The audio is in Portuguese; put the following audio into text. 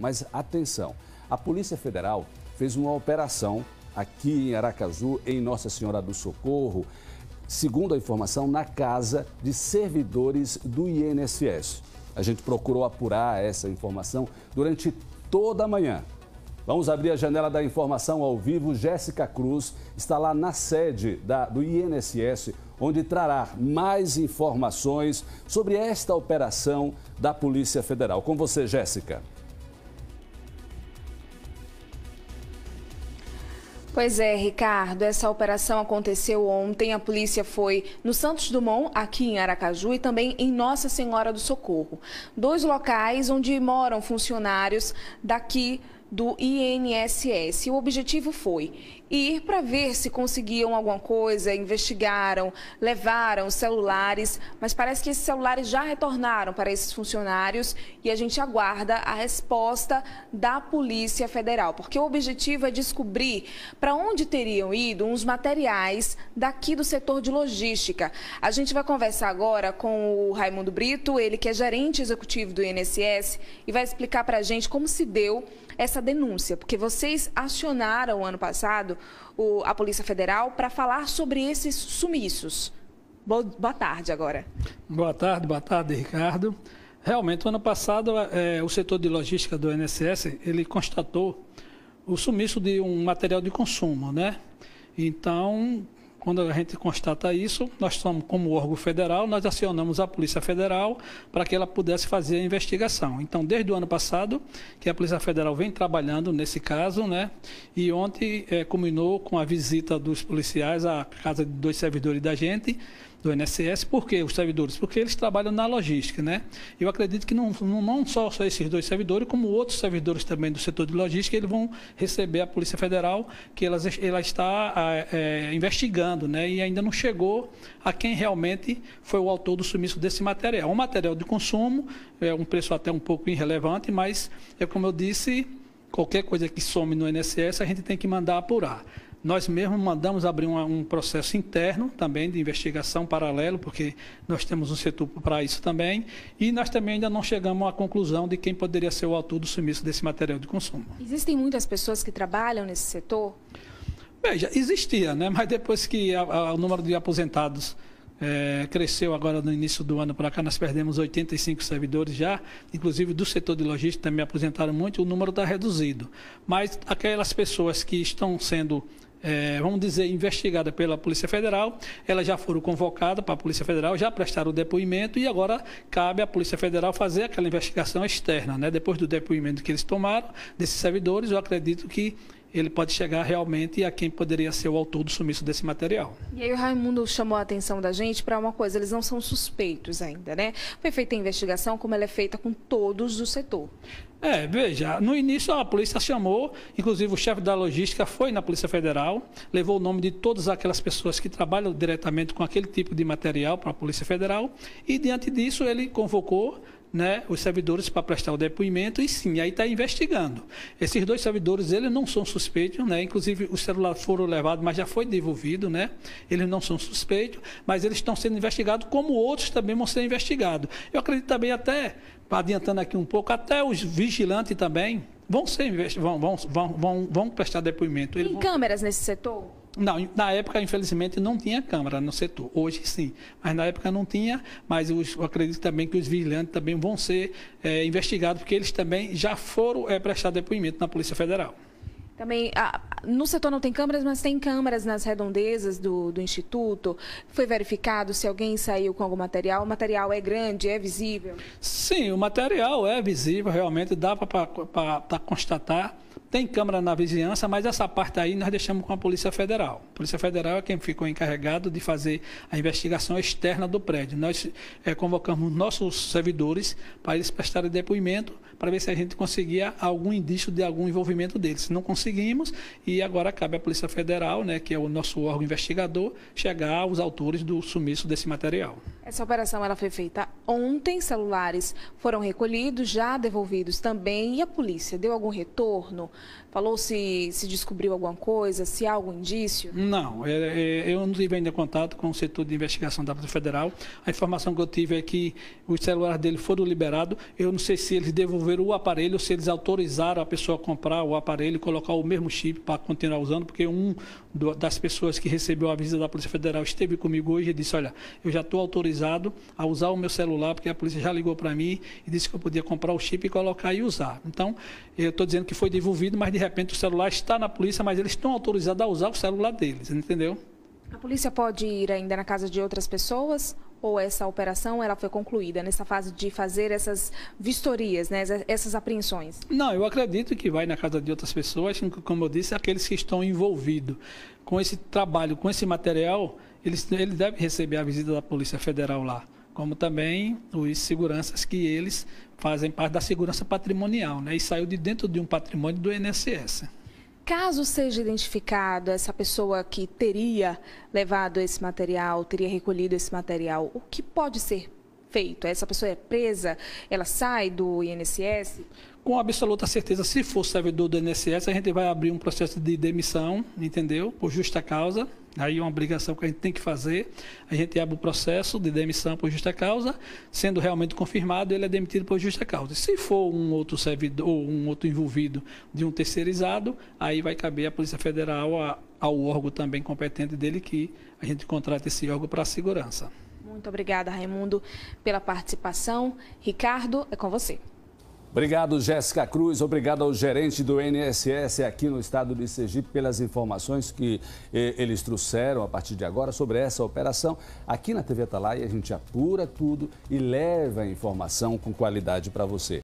Mas atenção, a Polícia Federal fez uma operação aqui em Aracaju, em Nossa Senhora do Socorro, segundo a informação, na casa de servidores do INSS. A gente procurou apurar essa informação durante toda a manhã. Vamos abrir a janela da informação ao vivo. Jéssica Cruz está lá na sede da, do INSS, onde trará mais informações sobre esta operação da Polícia Federal. Com você, Jéssica. Pois é, Ricardo, essa operação aconteceu ontem. A polícia foi no Santos Dumont, aqui em Aracaju, e também em Nossa Senhora do Socorro. Dois locais onde moram funcionários daqui do INSS. O objetivo foi e ir para ver se conseguiam alguma coisa, investigaram, levaram celulares, mas parece que esses celulares já retornaram para esses funcionários e a gente aguarda a resposta da Polícia Federal, porque o objetivo é descobrir para onde teriam ido uns materiais daqui do setor de logística. A gente vai conversar agora com o Raimundo Brito, ele que é gerente executivo do INSS e vai explicar para a gente como se deu essa denúncia, porque vocês acionaram ano passado o, a Polícia Federal para falar sobre esses sumiços. Boa, boa tarde agora. Boa tarde, boa tarde, Ricardo. Realmente, ano passado, é, o setor de logística do INSS, ele constatou o sumiço de um material de consumo, né? Então, quando a gente constata isso, nós somos como órgão federal, nós acionamos a Polícia Federal para que ela pudesse fazer a investigação. Então, desde o ano passado, que a Polícia Federal vem trabalhando nesse caso, né? E ontem é, culminou com a visita dos policiais à casa de dois servidores da gente, do INSS. Por que os servidores? Porque eles trabalham na logística, né? Eu acredito que não, não só, só esses dois servidores, como outros servidores também do setor de logística, eles vão receber a Polícia Federal, que ela, ela está é, investigando, né? E ainda não chegou a quem realmente foi o autor do sumiço desse material. É um material de consumo, é um preço até um pouco irrelevante, mas é como eu disse, qualquer coisa que some no INSS, a gente tem que mandar apurar. Nós mesmos mandamos abrir um processo interno também de investigação paralelo, porque nós temos um setor para isso também, e nós também ainda não chegamos à conclusão de quem poderia ser o autor do sumiço desse material de consumo. Existem muitas pessoas que trabalham nesse setor? Veja, existia, né? mas depois que a, a, o número de aposentados é, cresceu agora no início do ano para cá, nós perdemos 85 servidores já, inclusive do setor de logística também aposentaram muito, o número está reduzido. Mas aquelas pessoas que estão sendo é, vamos dizer, investigada pela Polícia Federal. Elas já foram convocadas para a Polícia Federal, já prestaram o depoimento e agora cabe à Polícia Federal fazer aquela investigação externa. Né? Depois do depoimento que eles tomaram, desses servidores, eu acredito que ele pode chegar realmente a quem poderia ser o autor do sumiço desse material. E aí o Raimundo chamou a atenção da gente para uma coisa, eles não são suspeitos ainda, né? Foi feita a investigação como ela é feita com todos do setor. É, veja, no início a polícia chamou, inclusive o chefe da logística foi na Polícia Federal, levou o nome de todas aquelas pessoas que trabalham diretamente com aquele tipo de material para a Polícia Federal e diante disso ele convocou né, os servidores para prestar o depoimento e sim, aí está investigando. Esses dois servidores, eles não são suspeitos, né? Inclusive os celulares foram levados, mas já foi devolvido, né? Eles não são suspeitos, mas eles estão sendo investigados, como outros também vão ser investigados. Eu acredito também até, adiantando aqui um pouco, até os vigilantes também vão ser vão, vão, vão, vão, prestar depoimento. Eles Tem vão... câmeras nesse setor? Não, na época, infelizmente, não tinha câmara no setor. Hoje sim, mas na época não tinha. Mas eu acredito também que os vigilantes também vão ser é, investigados, porque eles também já foram é, prestar depoimento na Polícia Federal. Também, no setor não tem câmeras, mas tem câmeras nas redondezas do, do Instituto. Foi verificado se alguém saiu com algum material. O material é grande, é visível? Sim, o material é visível, realmente dá para constatar tem câmera na vizinhança, mas essa parte aí nós deixamos com a Polícia Federal. A Polícia Federal é quem ficou encarregado de fazer a investigação externa do prédio. Nós é, convocamos nossos servidores para eles prestarem depoimento para ver se a gente conseguia algum indício de algum envolvimento deles. Não conseguimos e agora cabe à Polícia Federal, né, que é o nosso órgão investigador, chegar aos autores do sumiço desse material. Essa operação ela foi feita ontem, celulares foram recolhidos, já devolvidos também e a polícia deu algum retorno? Falou se se descobriu alguma coisa, se há algum indício? Não, é, é, eu não tive ainda contato com o setor de investigação da Polícia Federal. A informação que eu tive é que os celulares dele foram liberados. Eu não sei se eles devolveram o aparelho, se eles autorizaram a pessoa a comprar o aparelho e colocar o mesmo chip para continuar usando, porque um das pessoas que recebeu a visita da Polícia Federal esteve comigo hoje e disse, olha, eu já estou autorizado a usar o meu celular, porque a polícia já ligou para mim e disse que eu podia comprar o chip e colocar e usar. Então, eu estou dizendo que foi devolvido mas de repente o celular está na polícia, mas eles estão autorizados a usar o celular deles, entendeu? A polícia pode ir ainda na casa de outras pessoas ou essa operação ela foi concluída nessa fase de fazer essas vistorias, né, essas apreensões? Não, eu acredito que vai na casa de outras pessoas, como eu disse, aqueles que estão envolvidos com esse trabalho, com esse material, eles, devem receber a visita da Polícia Federal lá como também os seguranças que eles fazem parte da segurança patrimonial, né? E saiu de dentro de um patrimônio do INSS. Caso seja identificado essa pessoa que teria levado esse material, teria recolhido esse material, o que pode ser feito? Essa pessoa é presa? Ela sai do INSS? Com absoluta certeza, se for servidor do INSS, a gente vai abrir um processo de demissão, entendeu? Por justa causa. Aí é uma obrigação que a gente tem que fazer. A gente abre o processo de demissão por justa causa, sendo realmente confirmado, ele é demitido por justa causa. Se for um outro servidor, ou um outro envolvido de um terceirizado, aí vai caber à Polícia Federal, ao órgão também competente dele, que a gente contrata esse órgão para a segurança. Muito obrigada, Raimundo, pela participação. Ricardo, é com você. Obrigado, Jéssica Cruz. Obrigado ao gerente do NSS aqui no estado de Sergipe pelas informações que eh, eles trouxeram a partir de agora sobre essa operação. Aqui na TV Atalaia a gente apura tudo e leva a informação com qualidade para você.